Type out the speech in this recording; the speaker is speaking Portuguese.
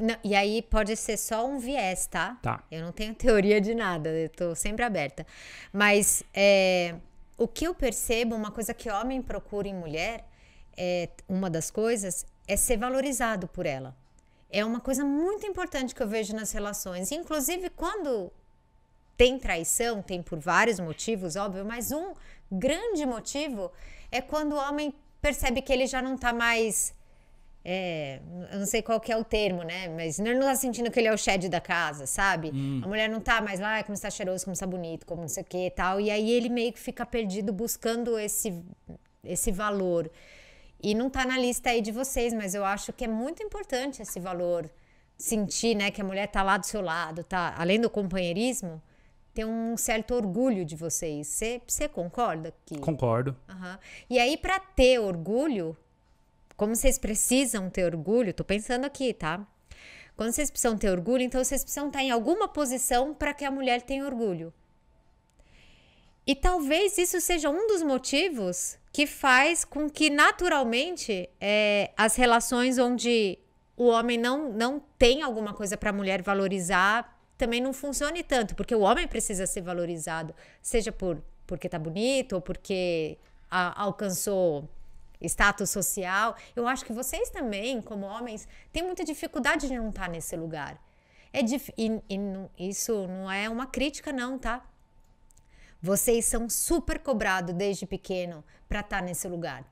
Não, e aí pode ser só um viés, tá? Tá. Eu não tenho teoria de nada, eu tô sempre aberta. Mas é, o que eu percebo, uma coisa que homem procura em mulher, é, uma das coisas, é ser valorizado por ela. É uma coisa muito importante que eu vejo nas relações. Inclusive, quando tem traição, tem por vários motivos, óbvio, mas um grande motivo é quando o homem percebe que ele já não tá mais é, eu não sei qual que é o termo, né? Mas ele não tá sentindo que ele é o Shed da casa, sabe? Hum. A mulher não tá mais lá, como está cheiroso, como está bonito, como não sei o que e tal. E aí ele meio que fica perdido buscando esse, esse valor. E não tá na lista aí de vocês, mas eu acho que é muito importante esse valor. Sentir, né, que a mulher tá lá do seu lado, tá? Além do companheirismo, tem um certo orgulho de vocês. Você concorda que... Concordo. Uhum. E aí, para ter orgulho, como vocês precisam ter orgulho, tô pensando aqui, tá? Quando vocês precisam ter orgulho, então vocês precisam estar em alguma posição para que a mulher tenha orgulho. E talvez isso seja um dos motivos que faz com que naturalmente é, as relações onde o homem não, não tem alguma coisa para a mulher valorizar também não funcione tanto, porque o homem precisa ser valorizado, seja por porque tá bonito ou porque a, alcançou status social. Eu acho que vocês também, como homens, têm muita dificuldade de não estar tá nesse lugar. É dif... e, e isso não é uma crítica, não, tá? Vocês são super cobrados desde pequeno para estar tá nesse lugar.